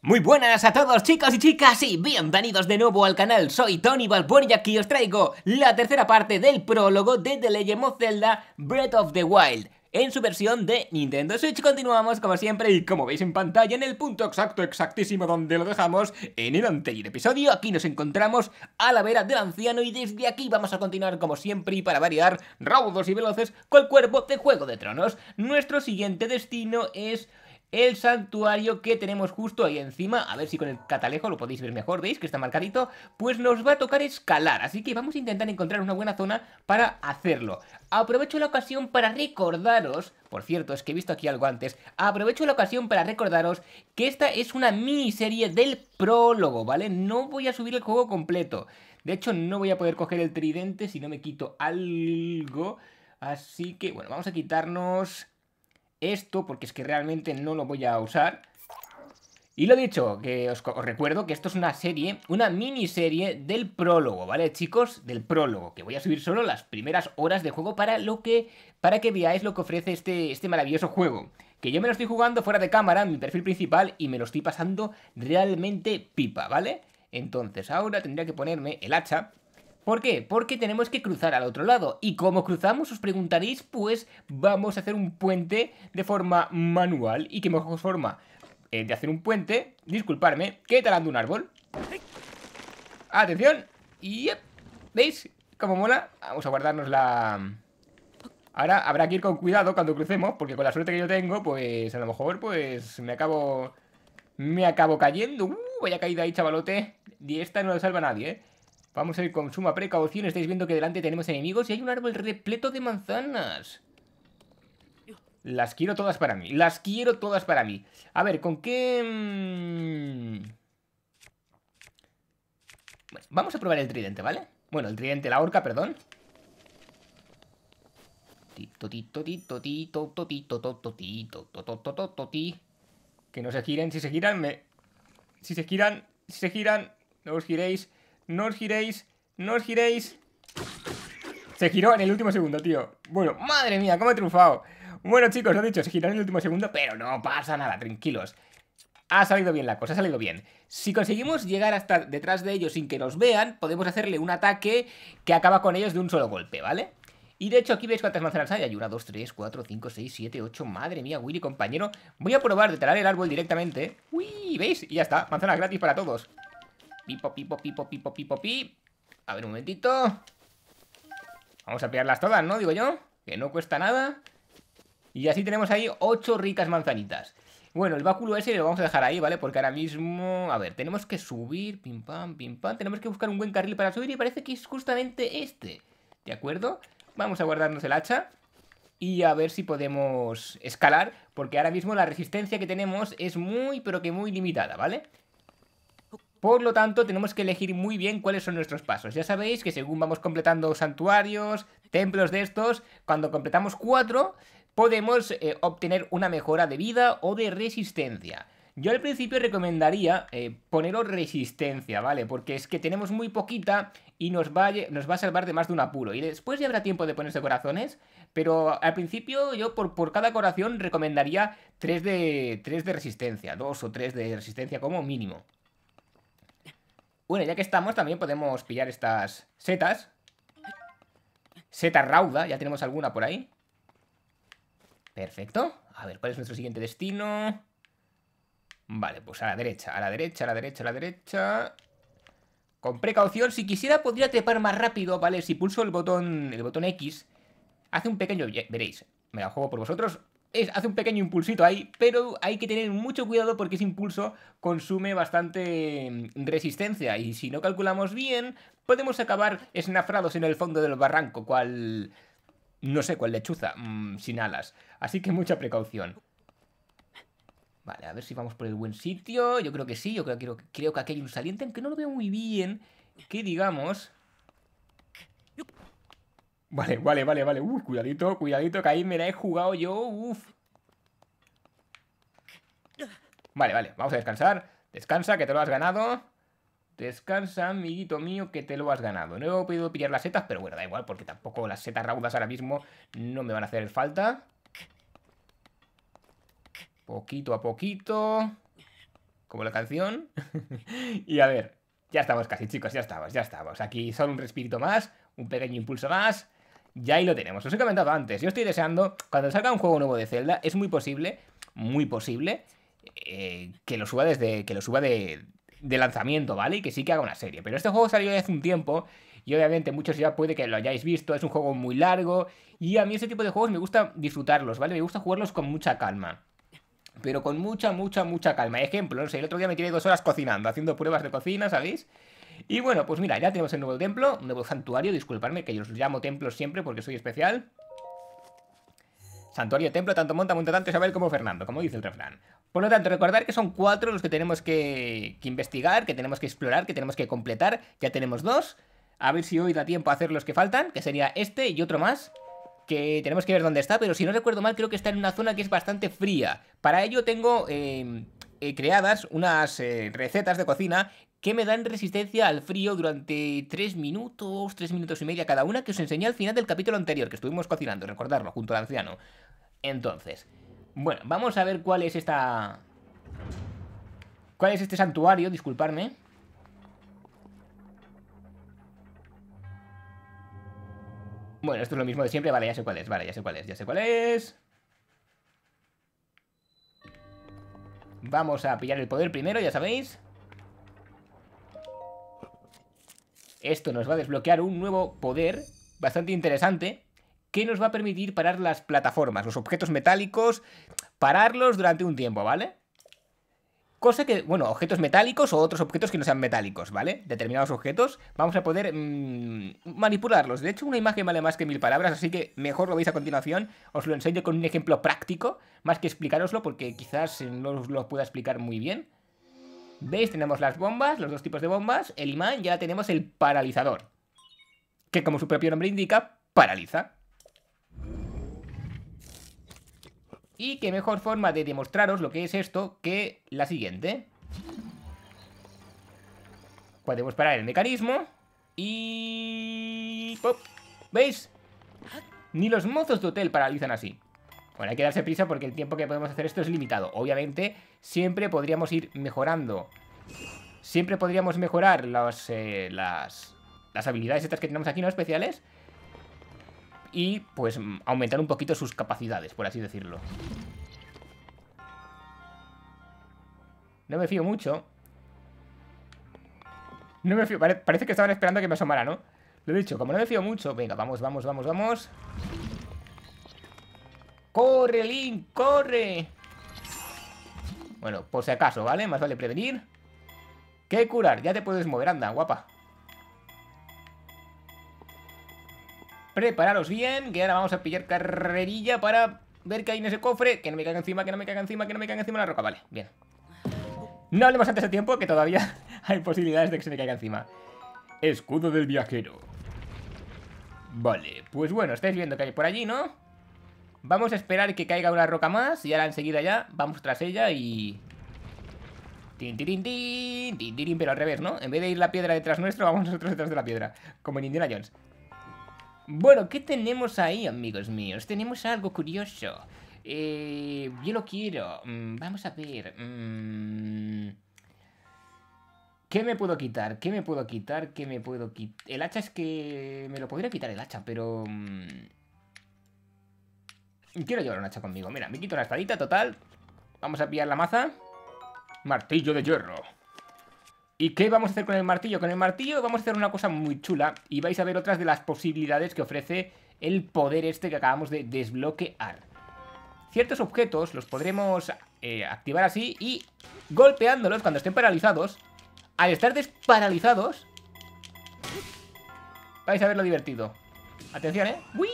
Muy buenas a todos chicos y chicas y bienvenidos de nuevo al canal, soy Tony Balboa y aquí os traigo la tercera parte del prólogo de The Legend of Zelda Breath of the Wild en su versión de Nintendo Switch continuamos como siempre y como veis en pantalla en el punto exacto exactísimo donde lo dejamos en el anterior episodio aquí nos encontramos a la vera del anciano y desde aquí vamos a continuar como siempre y para variar raudos y veloces con el cuerpo de Juego de Tronos nuestro siguiente destino es el santuario que tenemos justo ahí encima, a ver si con el catalejo lo podéis ver mejor, ¿veis que está marcadito? Pues nos va a tocar escalar, así que vamos a intentar encontrar una buena zona para hacerlo. Aprovecho la ocasión para recordaros, por cierto, es que he visto aquí algo antes, aprovecho la ocasión para recordaros que esta es una miniserie del prólogo, ¿vale? No voy a subir el juego completo, de hecho no voy a poder coger el tridente si no me quito algo, así que bueno, vamos a quitarnos esto porque es que realmente no lo voy a usar. Y lo dicho, que os, recuerdo que esto es una serie, una miniserie del prólogo, ¿vale, chicos? Del prólogo, que voy a subir solo las primeras horas de juego para lo que para que veáis lo que ofrece este, este maravilloso juego. Que yo me lo estoy jugando fuera de cámara, en mi perfil principal, y me lo estoy pasando realmente pipa, ¿vale? Entonces, ahora tendría que ponerme el hacha, ¿Por qué? Porque tenemos que cruzar al otro lado. Y como cruzamos, os preguntaréis, pues vamos a hacer un puente de forma manual. Y que mejor forma eh, de hacer un puente, disculparme, que talando un árbol. Atención. Y ¿Veis? Como mola. Vamos a guardarnos la... Ahora habrá que ir con cuidado cuando crucemos, porque con la suerte que yo tengo, pues a lo mejor, pues me acabo... Me acabo cayendo. ¡Uh! Vaya caída ahí, chavalote. Y esta no la salva nadie, ¿eh? Vamos a ir con suma precaución. Estáis viendo que delante tenemos enemigos y hay un árbol repleto de manzanas. Las quiero todas para mí. Las quiero todas para mí. A ver, ¿con qué...? Mm? vamos a probar el tridente, ¿vale? Bueno, el tridente, la horca, perdón. Que no se giren. Si se giran, me... Si se giran, si se giran, no os giréis. No os giréis, no os giréis. Se giró en el último segundo, tío. Bueno, madre mía, cómo he triunfado Bueno, chicos, lo he dicho, se giró en el último segundo, pero no pasa nada, tranquilos. Ha salido bien la cosa, ha salido bien. Si conseguimos llegar hasta detrás de ellos sin que nos vean, podemos hacerle un ataque que acaba con ellos de un solo golpe, ¿vale? Y de hecho aquí veis cuántas manzanas hay. Hay una, dos, tres, cuatro, cinco, seis, siete, ocho. Madre mía, Willy, compañero. Voy a probar de talar el árbol directamente. Uy, ¿veis? Y ya está. Manzanas gratis para todos. Pipo, pipo, pipo, pipo, pipo, pipo A ver, un momentito. Vamos a pillarlas todas, ¿no? Digo yo. Que no cuesta nada. Y así tenemos ahí ocho ricas manzanitas. Bueno, el báculo ese lo vamos a dejar ahí, ¿vale? Porque ahora mismo... A ver, tenemos que subir, pim pam, pim pam. Tenemos que buscar un buen carril para subir y parece que es justamente este. ¿De acuerdo? Vamos a guardarnos el hacha y a ver si podemos escalar, porque ahora mismo la resistencia que tenemos es muy, pero que muy limitada, ¿vale? Por lo tanto, tenemos que elegir muy bien cuáles son nuestros pasos. Ya sabéis que según vamos completando santuarios, templos de estos, cuando completamos cuatro, podemos eh, obtener una mejora de vida o de resistencia. Yo al principio recomendaría eh, poneros resistencia, ¿vale? Porque es que tenemos muy poquita y nos va, a, nos va a salvar de más de un apuro. Y después ya habrá tiempo de ponerse corazones, pero al principio yo por, por cada corazón recomendaría tres de, 3 de resistencia, dos o tres de resistencia como mínimo. Bueno, ya que estamos también podemos pillar estas setas. Seta rauda, ya tenemos alguna por ahí. Perfecto. A ver, ¿cuál es nuestro siguiente destino? Vale, pues a la derecha, a la derecha, a la derecha, a la derecha... Con precaución, si quisiera podría trepar más rápido, ¿vale? Si pulso el botón el botón X, hace un pequeño... Veréis, me la juego por vosotros hace un pequeño impulsito ahí, pero hay que tener mucho cuidado porque ese impulso consume bastante mm, resistencia y si no calculamos bien, podemos acabar esnafrados en el fondo del barranco, cual... no sé, cual lechuza, mm, sin alas. Así que mucha precaución. Vale, a ver si vamos por el buen sitio. Yo creo que sí, yo creo, creo, creo que aquí hay un saliente, aunque no lo veo muy bien, que digamos... Vale, vale, vale, vale. Uf, cuidadito, cuidadito, que ahí me la he jugado yo. Uf. Vale, vale, vamos a descansar. Descansa, que te lo has ganado. Descansa, amiguito mío, que te lo has ganado. No he podido pillar las setas, pero bueno, da igual, porque tampoco las setas raudas ahora mismo no me van a hacer falta. Poquito a poquito. Como la canción. y a ver, ya estamos casi, chicos, ya estamos, ya estamos. Aquí solo un respirito más, un pequeño impulso más ya ahí lo tenemos. Os he comentado antes, yo estoy deseando, cuando salga un juego nuevo de Zelda, es muy posible, muy posible, eh, que lo suba desde, que lo suba de, lanzamiento, ¿vale? Y que sí que haga una serie. Pero este juego salió hace un tiempo y obviamente muchos ya puede que lo hayáis visto, es un juego muy largo y a mí ese tipo de juegos me gusta disfrutarlos, ¿vale? Me gusta jugarlos con mucha calma. Pero con mucha, mucha, mucha calma. Ejemplo, no sé, el otro día me tiré dos horas cocinando, haciendo pruebas de cocina, ¿sabéis? Y bueno, pues mira, ya tenemos el nuevo templo, un nuevo santuario, disculparme que yo los llamo templos siempre porque soy especial. Santuario, templo, tanto monta, monta tanto Isabel como Fernando, como dice el refrán. Por lo tanto, recordar que son cuatro los que tenemos que, investigar, que tenemos que explorar, que tenemos que completar. Ya tenemos dos. A ver si hoy da tiempo a hacer los que faltan, que sería este y otro más que tenemos que ver dónde está, pero si no recuerdo mal, creo que está en una zona que es bastante fría. Para ello tengo eh, eh, creadas unas eh, recetas de cocina que me dan resistencia al frío durante 3 minutos, 3 minutos y media cada una, que os enseñé al final del capítulo anterior, que estuvimos cocinando, recordarlo, junto al anciano. Entonces, bueno, vamos a ver cuál es esta... ¿Cuál es este santuario? Disculparme. Bueno, esto es lo mismo de siempre. Vale, ya sé cuál es. Vale, ya sé cuál es. Ya sé cuál es. Vamos a pillar el poder primero, ya sabéis. Esto nos va a desbloquear un nuevo poder bastante interesante que nos va a permitir parar las plataformas, los objetos metálicos, pararlos durante un tiempo, ¿vale? Cosa que, bueno, objetos metálicos o otros objetos que no sean metálicos, ¿vale? Determinados objetos, vamos a poder mm, manipularlos. De hecho, una imagen vale más que mil palabras, así que mejor lo veis a continuación. Os lo enseño con un ejemplo práctico, más que explicaroslo, porque quizás no os lo pueda explicar muy bien. ¿Veis? Tenemos las bombas, los dos tipos de bombas, el imán, ya tenemos el paralizador. Que como su propio nombre indica, paraliza. Y qué mejor forma de demostraros lo que es esto que la siguiente. Podemos parar el mecanismo y... ¡Pop! ¿Veis? Ni los mozos de hotel paralizan así. Bueno, hay que darse prisa porque el tiempo que podemos hacer esto es limitado. Obviamente, siempre podríamos ir mejorando. Siempre podríamos mejorar eh, las, las habilidades estas que tenemos aquí, ¿no? Especiales. Y, pues, mm, aumentar un poquito sus capacidades, por así decirlo. No me fío mucho. No me fío. parece que estaban esperando que me asomara, ¿no? Lo he dicho, como no me fío mucho... Venga, vamos, vamos, vamos, vamos... ¡Corre, Link! ¡Corre! Bueno, por si acaso, ¿vale? Más vale prevenir ¡Qué curar. Ya te puedes mover, anda, guapa. Prepararos bien, que ahora vamos a pillar carrerilla para ver qué hay en ese cofre. Que no me caiga encima, que no me caiga encima, que no me caiga encima la roca. Vale, bien. No hablemos antes de tiempo, que todavía hay posibilidades de que se me caiga encima. Escudo del viajero. Vale, pues bueno, estáis viendo que hay por allí, ¿no? Vamos a esperar que caiga una roca más y ahora enseguida ya vamos tras ella y... Tin, tin, tin, tin, tin, pero al revés, ¿no? En vez de ir la piedra detrás nuestro, vamos nosotros detrás de la piedra, como en Indiana Jones. Bueno, ¿qué tenemos ahí, amigos míos? Tenemos algo curioso. Eh, yo lo quiero. Mm, vamos a ver. Mm, ¿Qué me puedo quitar? ¿Qué me puedo quitar? ¿Qué me puedo quitar? El hacha es que... Me lo podría quitar el hacha, pero... Mm, Quiero llevar un hacha conmigo. Mira, me quito la estadita, total. Vamos a pillar la maza. Martillo de hierro. ¿Y qué vamos a hacer con el martillo? Con el martillo vamos a hacer una cosa muy chula. Y vais a ver otras de las posibilidades que ofrece el poder este que acabamos de desbloquear. Ciertos objetos los podremos eh, activar así y golpeándolos cuando estén paralizados. Al estar desparalizados... Vais a ver lo divertido. Atención, ¿eh? ¡Wii!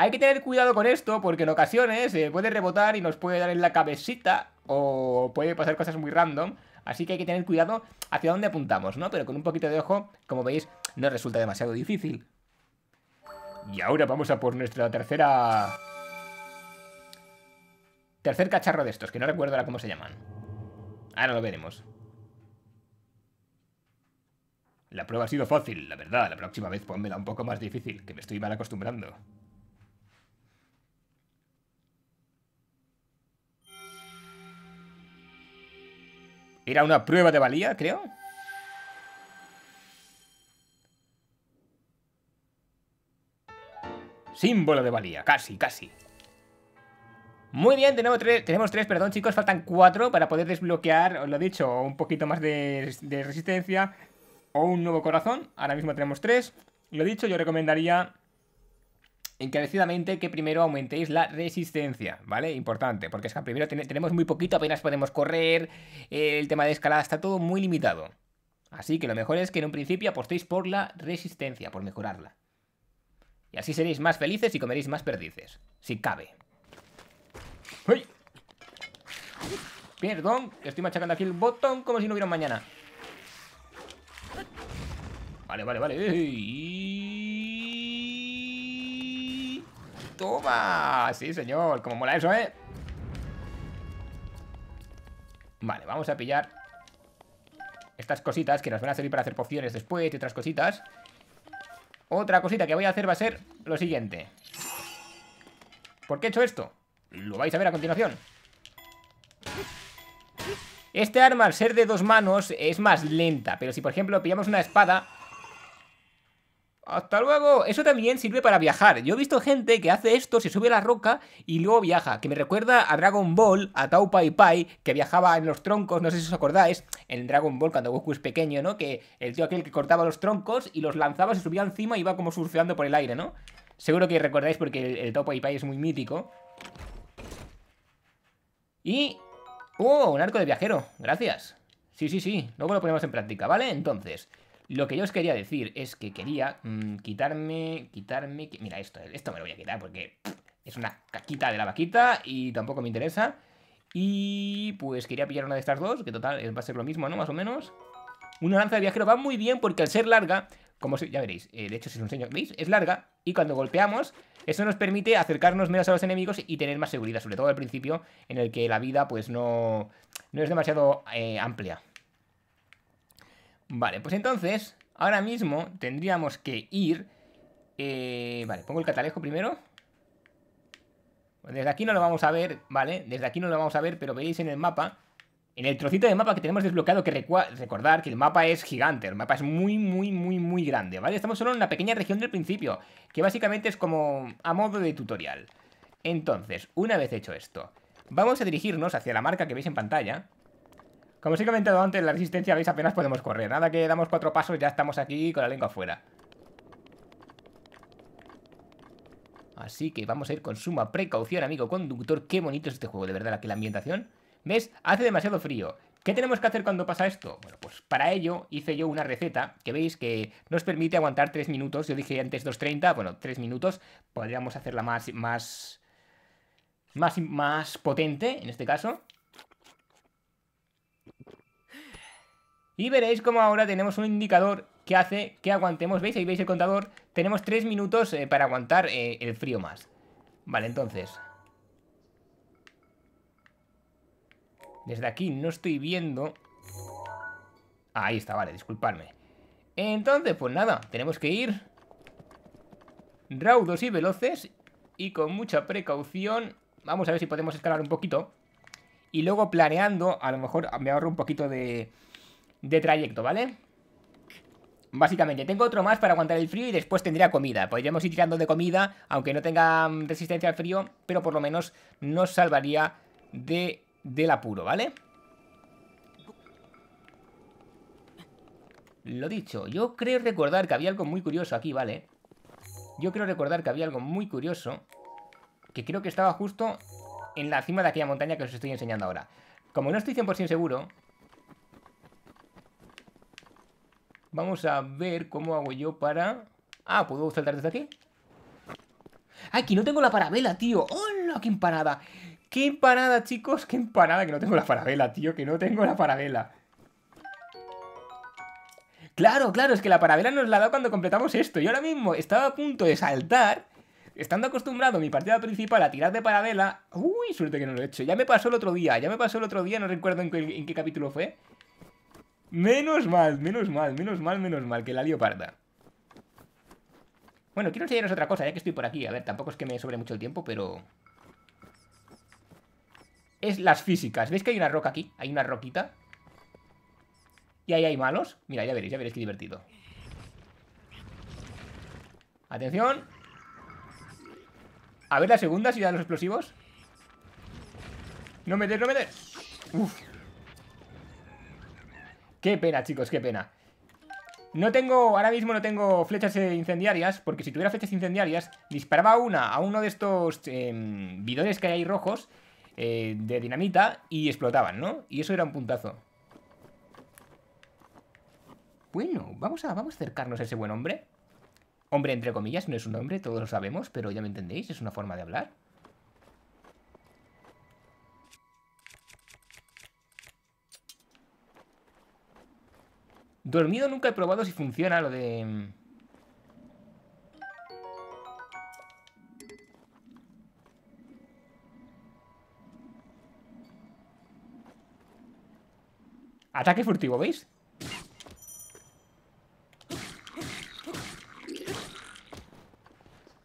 Hay que tener cuidado con esto porque en ocasiones se eh, puede rebotar y nos puede dar en la cabecita o puede pasar cosas muy random. Así que hay que tener cuidado hacia dónde apuntamos, ¿no? Pero con un poquito de ojo, como veis, no resulta demasiado difícil. Y ahora vamos a por nuestra tercera... Tercer cacharro de estos, que no recuerdo ahora cómo se llaman. Ahora lo veremos. La prueba ha sido fácil, la verdad. La próxima vez ponmela un poco más difícil, que me estoy mal acostumbrando. Era una prueba de valía, creo. Símbolo de valía, casi, casi. Muy bien, tenemos tres, tenemos tres, perdón chicos, faltan cuatro para poder desbloquear, os lo he dicho, un poquito más de, de resistencia o un nuevo corazón. Ahora mismo tenemos tres. Lo dicho, yo recomendaría encarecidamente que primero aumentéis la resistencia, ¿vale? Importante, porque es que primero tenemos muy poquito, apenas podemos correr, el tema de escalada está todo muy limitado. Así que lo mejor es que en un principio apostéis por la resistencia, por mejorarla. Y así seréis más felices y comeréis más perdices, si cabe. ¡Uy! Perdón, estoy machacando aquí el botón como si no hubiera mañana. Vale, vale, vale. Toma. Sí, señor. Como mola eso, ¿eh? Vale, vamos a pillar estas cositas que nos van a servir para hacer pociones después y otras cositas. Otra cosita que voy a hacer va a ser lo siguiente. ¿Por qué he hecho esto? Lo vais a ver a continuación. Este arma, al ser de dos manos, es más lenta. Pero si, por ejemplo, pillamos una espada, hasta luego. Eso también sirve para viajar. Yo he visto gente que hace esto, se sube a la roca y luego viaja. Que me recuerda a Dragon Ball, a Tau Pai Pai, que viajaba en los troncos, no sé si os acordáis, en Dragon Ball cuando Goku es pequeño, ¿no? Que el tío aquel que cortaba los troncos y los lanzaba, se subía encima y iba como surfeando por el aire, ¿no? Seguro que recordáis porque el, el Tau Pai Pai es muy mítico. Y... ¡Oh! Un arco de viajero. Gracias. Sí, sí, sí. Luego lo ponemos en práctica, ¿vale? Entonces... Lo que yo os quería decir es que quería mm, quitarme, quitarme, quitarme... Mira, esto, esto me lo voy a quitar porque es una caquita de la vaquita y tampoco me interesa. Y pues quería pillar una de estas dos, que total eh, va a ser lo mismo, ¿no? Más o menos. Una lanza de viajero va muy bien porque al ser larga, como ya veréis, eh, de hecho si os enseño, ¿veis? Es larga y cuando golpeamos, eso nos permite acercarnos menos a los enemigos y tener más seguridad, sobre todo al principio en el que la vida pues no, no es demasiado eh, amplia. Vale, pues entonces, ahora mismo tendríamos que ir... Eh, vale, pongo el catalejo primero. Desde aquí no lo vamos a ver, ¿vale? Desde aquí no lo vamos a ver, pero veis en el mapa, en el trocito de mapa que tenemos desbloqueado, que recordar que el mapa es gigante, el mapa es muy, muy, muy, muy grande, ¿vale? Estamos solo en la pequeña región del principio, que básicamente es como a modo de tutorial. Entonces, una vez hecho esto, vamos a dirigirnos hacia la marca que veis en pantalla, como os he comentado antes, la resistencia, veis, apenas podemos correr. Nada que damos cuatro pasos, ya estamos aquí con la lengua afuera. Así que vamos a ir con suma precaución, amigo conductor. Qué bonito es este juego, de verdad, aquí la ambientación. ¿Ves? Hace demasiado frío. ¿Qué tenemos que hacer cuando pasa esto? Bueno, pues para ello hice yo una receta que veis que nos permite aguantar tres minutos. Yo dije antes 2.30, bueno, 3 minutos. Podríamos hacerla más, más, más, más potente en este caso. Y veréis como ahora tenemos un indicador que hace que aguantemos, ¿veis? Ahí veis el contador, tenemos tres minutos eh, para aguantar eh, el frío más. Vale, entonces... Desde aquí no estoy viendo... ahí está, vale, disculpadme. Entonces, pues nada, tenemos que ir raudos y veloces y con mucha precaución. Vamos a ver si podemos escalar un poquito. Y luego planeando, a lo mejor me ahorro un poquito de de trayecto, ¿vale? Básicamente, tengo otro más para aguantar el frío y después tendría comida. Podríamos ir tirando de comida, aunque no tenga mm, resistencia al frío, pero por lo menos nos salvaría de, del apuro, ¿vale? Lo dicho, yo creo recordar que había algo muy curioso aquí, ¿vale? Yo creo recordar que había algo muy curioso que creo que estaba justo en la cima de aquella montaña que os estoy enseñando ahora. Como no estoy 100% seguro, Vamos a ver cómo hago yo para... Ah, ¿puedo saltar desde aquí? Aquí no tengo la parabela, tío. ¡Hola! ¡Qué empanada! ¡Qué empanada, chicos! ¡Qué empanada! Que no tengo la parabela, tío. Que no tengo la parabela. Claro, claro, es que la parabela nos la da cuando completamos esto. Y ahora mismo estaba a punto de saltar, estando acostumbrado a mi partida principal a tirar de parabela. Uy, suerte que no lo he hecho. Ya me pasó el otro día, ya me pasó el otro día, no recuerdo en qué capítulo fue. Menos mal, menos mal, menos mal, menos mal, que la leoparda Bueno, quiero enseñaros otra cosa, ya que estoy por aquí. A ver, tampoco es que me sobre mucho el tiempo, pero... Es las físicas. ¿Veis que hay una roca aquí? Hay una roquita. Y ahí hay malos. Mira, ya veréis, ya veréis qué divertido. Atención. A ver la segunda, si da los explosivos. No me no me des. Qué pena, chicos, qué pena. No tengo, ahora mismo no tengo flechas incendiarias, porque si tuviera flechas incendiarias, disparaba una a uno de estos em, bidones que hay ahí rojos eh, de dinamita y explotaban, ¿no? Y eso era un puntazo. Bueno, vamos a, vamos a acercarnos a ese buen hombre. Hombre, entre comillas, no es un hombre, todos lo sabemos, pero ya me entendéis, es una forma de hablar. Dormido nunca he probado si funciona lo de... Mm, Ataque furtivo, ¿veis?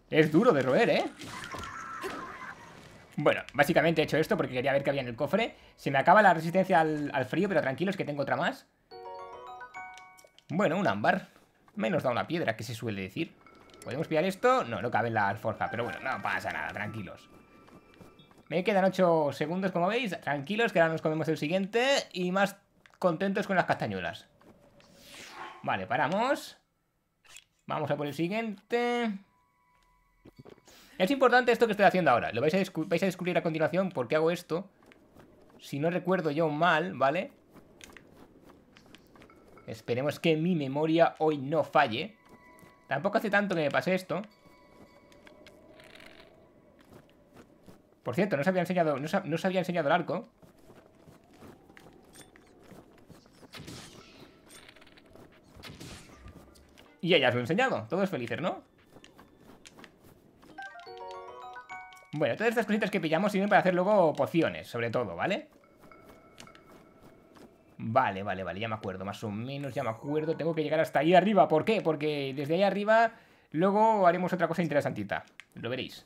Es duro de roer, ¿eh? Bueno, básicamente he hecho esto porque quería ver qué había en el cofre. Se me acaba la resistencia al, al frío, pero tranquilos que tengo otra más. Bueno, un ámbar. Menos da una piedra, que se suele decir. ¿Podemos pillar esto? No, no cabe en la alforja, pero bueno, no pasa nada, tranquilos. Me quedan 8 segundos, como veis. Tranquilos, que ahora nos comemos el siguiente y más contentos con las castañuelas. Vale, paramos. Vamos a por el siguiente. Es importante esto que estoy haciendo ahora. Lo vais a, vais a descubrir a continuación por qué hago esto. Si no recuerdo yo mal, ¿vale? Esperemos que mi memoria hoy no falle. Tampoco hace tanto que me pase esto. Por cierto, no se había enseñado, no se, había enseñado el arco. Y ya os lo he enseñado. Todos felices, ¿no? Bueno, todas estas cositas que pillamos sirven para hacer luego pociones, sobre todo, ¿vale? vale Vale, vale, vale, ya me acuerdo, más o menos, ya me acuerdo. Tengo que llegar hasta ahí arriba. ¿Por qué? Porque desde ahí arriba luego haremos otra cosa interesantita. Lo veréis.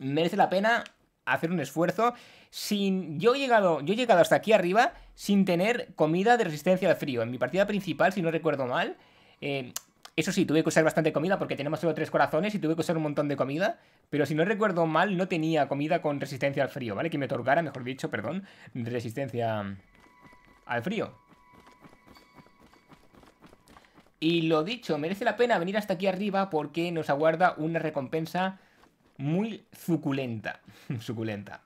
Merece la pena hacer un esfuerzo sin yo he llegado yo he llegado hasta aquí arriba sin tener comida de resistencia al frío en mi partida principal si no recuerdo mal eh, eso sí tuve que usar bastante comida porque tenemos solo tres corazones y tuve que usar un montón de comida pero si no recuerdo mal no tenía comida con resistencia al frío vale que me otorgara mejor dicho perdón resistencia al frío. Y lo dicho, merece la pena venir hasta aquí arriba porque nos aguarda una recompensa muy suculenta. suculenta.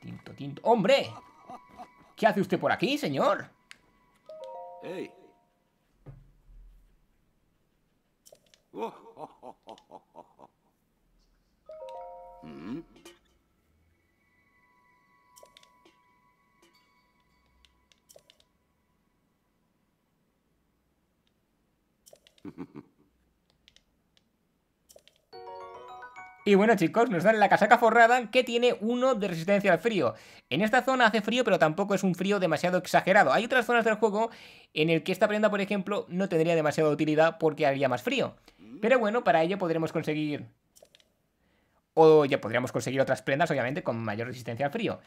Tinto, tinto. ¡Hombre! ¿Qué hace usted por aquí, señor? Mm. Y bueno chicos, nos dan la casaca forrada que tiene uno de resistencia al frío. En esta zona hace frío, pero tampoco es un frío demasiado exagerado. Hay otras zonas del juego en el que esta prenda, por ejemplo, no tendría demasiada utilidad porque haría más frío. Mm. Pero bueno, para ello podremos conseguir... O ya podríamos conseguir otras prendas, obviamente, con mayor resistencia al frío.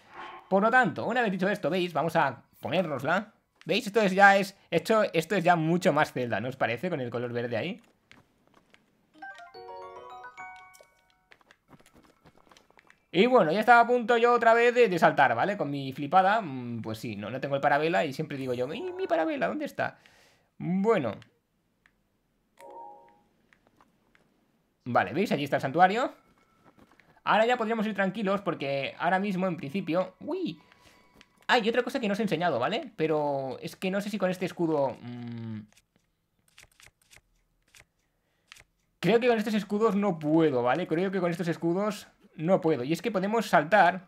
Por lo tanto, una vez dicho esto, veis, vamos a ponérnosla. ¿Veis? Esto es ya es. Esto, esto es ya mucho más celda, ¿no os parece? Con el color verde ahí. Y bueno, ya estaba a punto yo otra vez de, saltar, ¿vale? Con mi flipada, mm, pues sí, no, no tengo el parabela y siempre digo yo, ¿y mi parabela, ¿dónde está? Bueno. Vale, ¿veis? Allí está el santuario. Ahora ya podríamos ir tranquilos porque ahora mismo, en principio... ¡Uy! Ah, y otra cosa que no os he enseñado, ¿vale? Pero es que no sé si con este escudo... Mm, creo que con estos escudos no puedo, ¿vale? Creo que con estos escudos no puedo. Y es que podemos saltar...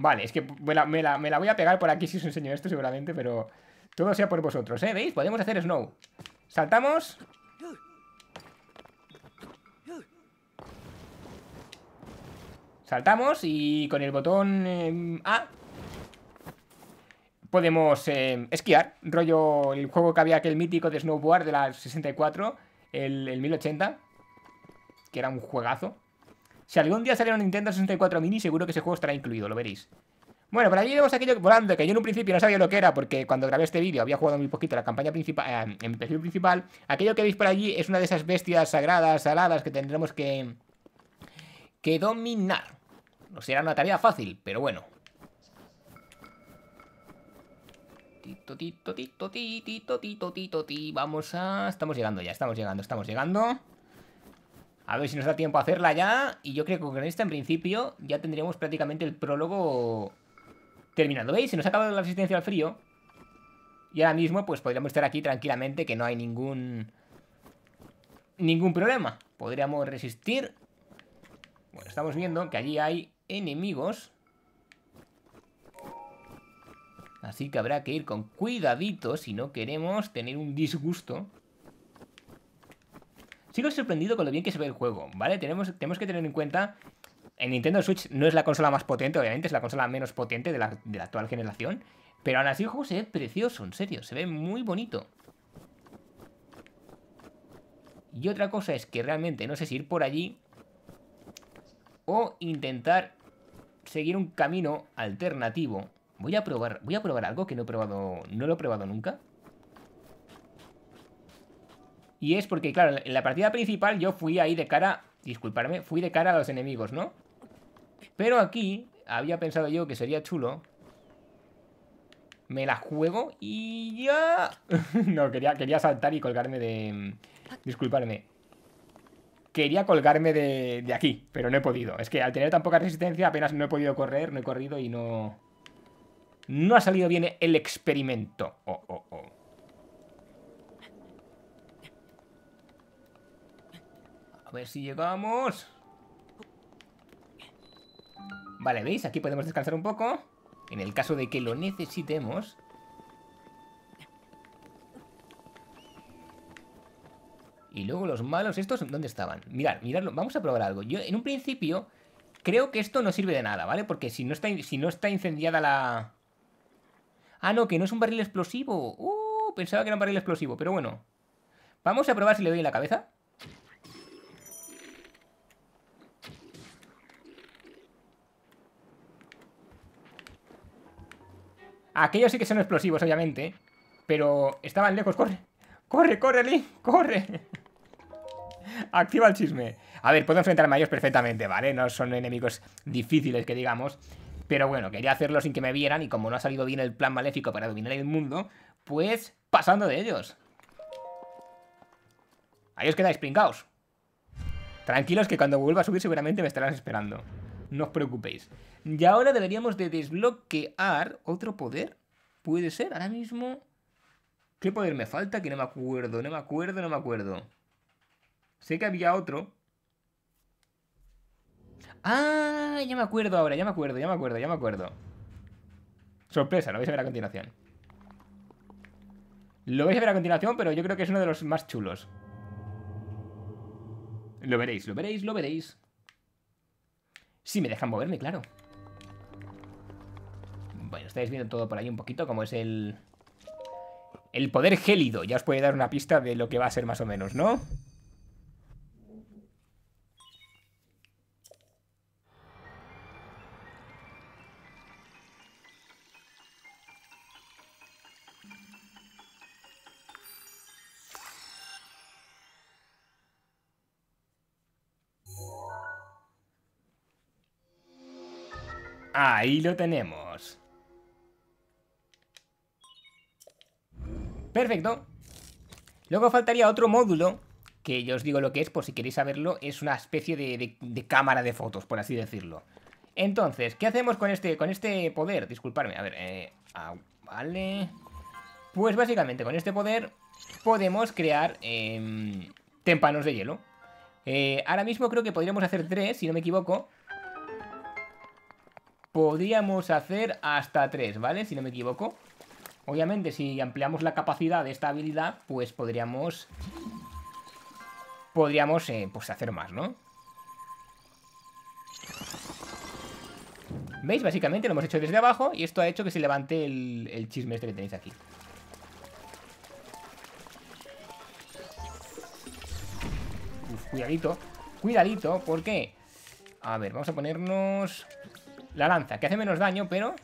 Vale, es que me la, me la voy a pegar por aquí si os enseño esto seguramente, pero... Todo sea por vosotros, ¿eh? ¿Veis? Podemos hacer snow. Saltamos Saltamos y con el botón em, A podemos em, esquiar. Rollo el juego que había aquel mítico de snowboard de la 64, el, 1080, que era un juegazo. Si algún día saliera un Nintendo 64 Mini, seguro que ese juego estará incluido, lo veréis. Bueno, por allí vemos aquello volando, que yo en un principio no sabía lo que era, porque cuando grabé este vídeo había jugado muy poquito la campaña principal, em, en perfil principal. Aquello que veis por allí es una de esas bestias sagradas, aladas, que tendremos que, que dominar. No será una tarea fácil, pero bueno. Tito, tito, tito, tito, tito, tito, ti. Vamos a... Estamos llegando ya, estamos llegando, estamos llegando. A ver si nos da tiempo a hacerla ya. Y yo creo que con esta, en principio, ya tendríamos prácticamente el prólogo terminando. ¿Veis? Se nos ha acabado la resistencia al frío. Y ahora mismo, pues podríamos estar aquí tranquilamente, que no hay ningún... Ningún problema. Podríamos resistir. Bueno, estamos viendo que allí hay enemigos. Así que habrá que ir con cuidadito si no queremos tener un disgusto. Sigo sorprendido con lo bien que se ve el juego, ¿vale? Tenemos, tenemos que tener en cuenta... En Nintendo Switch no es la consola más potente, obviamente, es la consola menos potente de la, de la actual generación. Pero aún así el juego se ve precioso, en serio, se ve muy bonito. Y otra cosa es que realmente no sé si ir por allí o intentar seguir un camino alternativo. Voy a probar, voy a probar algo que no he probado, no lo he probado nunca. Y es porque, claro, en la partida principal yo fui ahí de cara, disculparme, fui de cara a los enemigos, ¿no? Pero aquí había pensado yo que sería chulo. Me la juego y ya... no, quería, quería saltar y colgarme de... Disculparme quería colgarme de, aquí, pero no he podido. Es que al tener tan poca resistencia apenas no he podido correr, no he corrido y no... No ha salido bien el experimento. Oh, oh, oh. A ver si llegamos. Vale, ¿veis? Aquí podemos descansar un poco. En el caso de que lo necesitemos. Y luego los malos, ¿estos dónde estaban? Mirad, miradlo, vamos a probar algo. Yo en un principio creo que esto no sirve de nada, ¿vale? Porque si no está, si no está incendiada la... Ah, no, que no es un barril explosivo. Uh, pensaba que era un barril explosivo, pero bueno. Vamos a probar si le doy en la cabeza. Aquellos sí que son explosivos, obviamente. Pero estaban lejos. ¡Corre! ¡Corre, corre, Lee! ¡Corre! Activa el chisme. A ver, puedo enfrentarme a ellos perfectamente, ¿vale? No son enemigos difíciles que digamos. Pero bueno, quería hacerlo sin que me vieran y como no ha salido bien el plan maléfico para dominar el mundo, pues pasando de ellos. Ahí os quedáis, pringaos. Tranquilos que cuando vuelva a subir seguramente me estarán esperando. No os preocupéis. Y ahora deberíamos de desbloquear otro poder. Puede ser, ahora mismo... ¿Qué poder me falta? Que no me acuerdo, no me acuerdo, no me acuerdo. Sé que había otro. Ah, ya me acuerdo ahora, ya me acuerdo, ya me acuerdo, ya me acuerdo. Sorpresa, lo vais a ver a continuación. Lo vais a ver a continuación, pero yo creo que es uno de los más chulos. Lo veréis, lo veréis, lo veréis. Si sí, me dejan moverme, claro. Bueno, estáis viendo todo por ahí un poquito, como es el... El poder gélido. Ya os puede dar una pista de lo que va a ser más o menos, ¿no? Ahí lo tenemos. Perfecto. Luego faltaría otro módulo, que yo os digo lo que es por si queréis saberlo, es una especie de, cámara de fotos, por así decirlo. Entonces, ¿qué hacemos con este, con este poder? Disculparme, a ver, eh, ah, vale... Pues básicamente con este poder podemos crear tempanos témpanos de hielo. Eh, ahora mismo creo que podríamos hacer tres, si no me equivoco, podríamos hacer hasta tres, ¿vale? Si no me equivoco. Obviamente, si ampliamos la capacidad de esta habilidad, pues podríamos... Podríamos, eh, pues, hacer más, ¿no? ¿Veis? Básicamente lo hemos hecho desde abajo y esto ha hecho que se levante el, chisme este que tenéis aquí. cuidadito. Cuidadito, ¿por qué? A ver, vamos a ponernos la lanza, que hace menos daño, pero...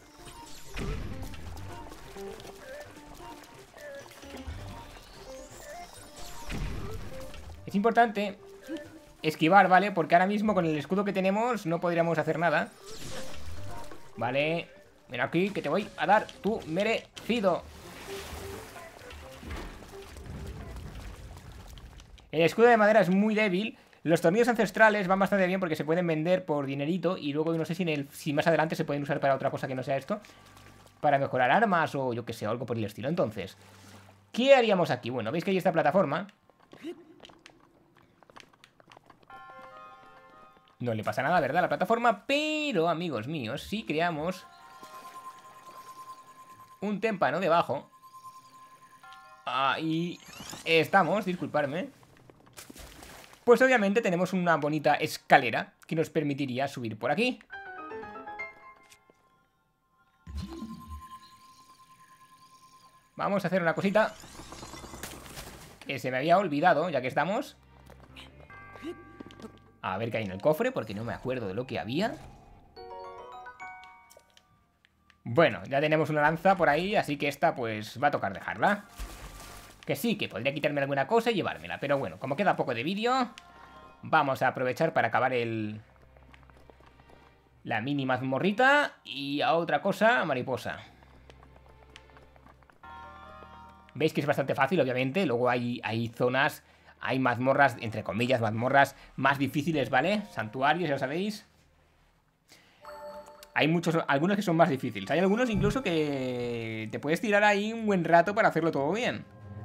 Es importante esquivar, ¿vale? Porque ahora mismo con el escudo que tenemos no podríamos hacer nada. Vale. Ven aquí que te voy a dar tu merecido. El escudo de madera es muy débil los tornillos ancestrales van bastante bien porque se pueden vender por dinerito y luego no sé si, en el, si más adelante se pueden usar para otra cosa que no sea esto. Para mejorar armas o yo que sé, algo por el estilo. Entonces, ¿qué haríamos aquí? Bueno, veis que hay esta plataforma. No le pasa nada, ¿verdad? La plataforma, pero, amigos míos, si creamos un témpano debajo... Ahí estamos, disculparme. Pues obviamente tenemos una bonita escalera que nos permitiría subir por aquí. Vamos a hacer una cosita que se me había olvidado, ya que estamos. A ver qué hay en el cofre, porque no me acuerdo de lo que había. Bueno, ya tenemos una lanza por ahí, así que esta pues va a tocar dejarla. Que sí, que podría quitarme alguna cosa y llevármela. Pero bueno, como queda poco de vídeo, vamos a aprovechar para acabar el... La mini mazmorrita y a otra cosa, mariposa. Veis que es bastante fácil, obviamente. Luego hay, hay zonas, hay mazmorras, entre comillas, mazmorras más difíciles, ¿vale? Santuarios, ya sabéis. Hay muchos, algunos que son más difíciles. Hay algunos incluso que te puedes tirar ahí un buen rato para hacerlo todo bien.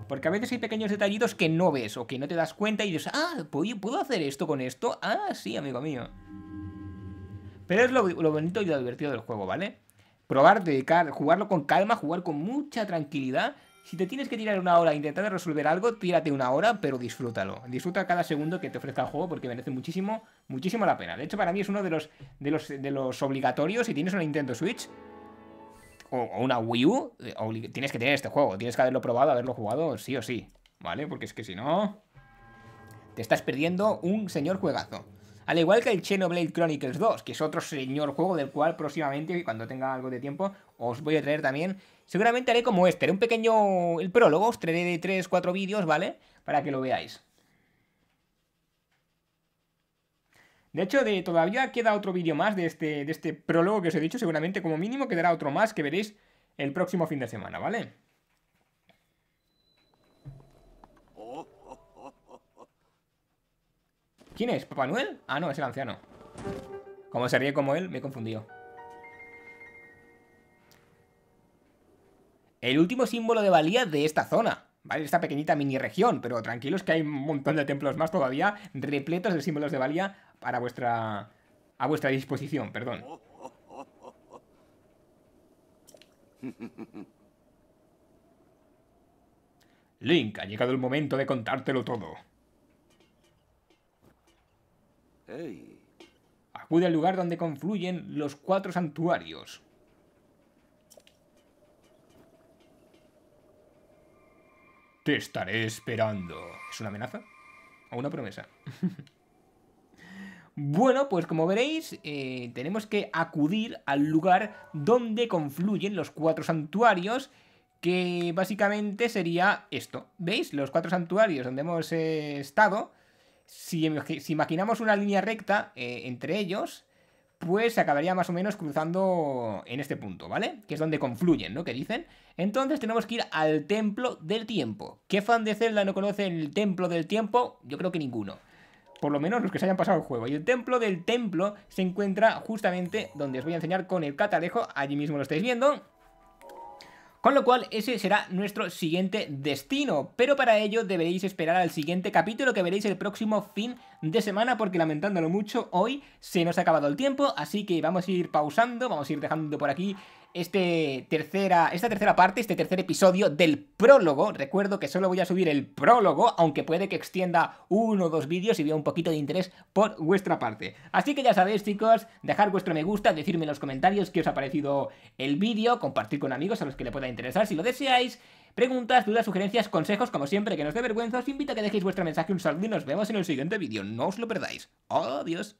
Porque a veces hay pequeños detallitos que no ves o que no te das cuenta y dices, ah, ¿puedo hacer esto con esto? Ah, sí, amigo mío. Pero es lo, lo bonito y lo divertido del juego, ¿vale? Probar, dedicar, jugarlo con calma, jugar con mucha tranquilidad. Si te tienes que tirar una hora intentar resolver algo, tírate una hora, pero disfrútalo. Disfruta cada segundo que te ofrezca el juego porque merece muchísimo, muchísimo la pena. De hecho, para mí es uno de los, de los, de los obligatorios. Si tienes una Nintendo Switch, o, una Wii U, eh, tienes que tener este juego. Tienes que haberlo probado, haberlo jugado sí o sí. ¿Vale? Porque es que si no... Te estás perdiendo un señor juegazo. Al igual que el Xenoblade Chronicles 2, que es otro señor juego del cual próximamente, cuando tenga algo de tiempo, os voy a traer también. Seguramente haré como este, haré un pequeño el prólogo, os traeré de 3, 4 vídeos, ¿vale? Para que lo veáis. De hecho, todavía queda otro vídeo más de este, de este prólogo que os he dicho, seguramente como mínimo quedará otro más que veréis el próximo fin de semana, ¿vale? ¿Quién es? ¿Papá Noel? Ah, no, es el anciano. Como se ríe como él, me he confundido. El último símbolo de valía de esta zona. ¿Vale? Esta pequeñita mini región, pero tranquilos que hay un montón de templos más todavía repletos de símbolos de valía para vuestra... a vuestra disposición, perdón. Link, ha llegado el momento de contártelo todo. Acude al lugar donde confluyen los cuatro santuarios. Te estaré esperando. ¿Es una amenaza? ¿O una promesa? Bueno, pues como veréis, eh, tenemos que acudir al lugar donde confluyen los cuatro santuarios, que básicamente sería esto. ¿Veis? Los cuatro santuarios donde hemos eh, estado. Si, imaginamos una línea recta eh, entre ellos, pues se acabaría más o menos cruzando en este punto, ¿vale? Que es donde confluyen, ¿no? Que dicen. Entonces tenemos que ir al Templo del Tiempo. ¿Qué fan de Zelda no conoce el Templo del Tiempo? Yo creo que ninguno por lo menos los que se hayan pasado el juego. Y el templo del templo se encuentra justamente donde os voy a enseñar con el catalejo, allí mismo lo estáis viendo. Con lo cual, ese será nuestro siguiente destino. Pero para ello deberéis esperar al siguiente capítulo que veréis el próximo fin de semana, porque lamentándolo mucho, hoy se nos ha acabado el tiempo, así que vamos a ir pausando, vamos a ir dejando por aquí este tercera, esta tercera parte, este tercer episodio del prólogo. Recuerdo que solo voy a subir el prólogo, aunque puede que extienda uno o dos vídeos y vea un poquito de interés por vuestra parte. Así que ya sabéis, chicos, dejar vuestro me gusta, decirme en los comentarios qué os ha parecido el vídeo, compartir con amigos a los que le pueda interesar si lo deseáis. Preguntas, dudas, sugerencias, consejos, como siempre, que no os dé vergüenza, os invito a que dejéis vuestro mensaje, un saludo y nos vemos en el siguiente vídeo. No os lo perdáis. Adiós.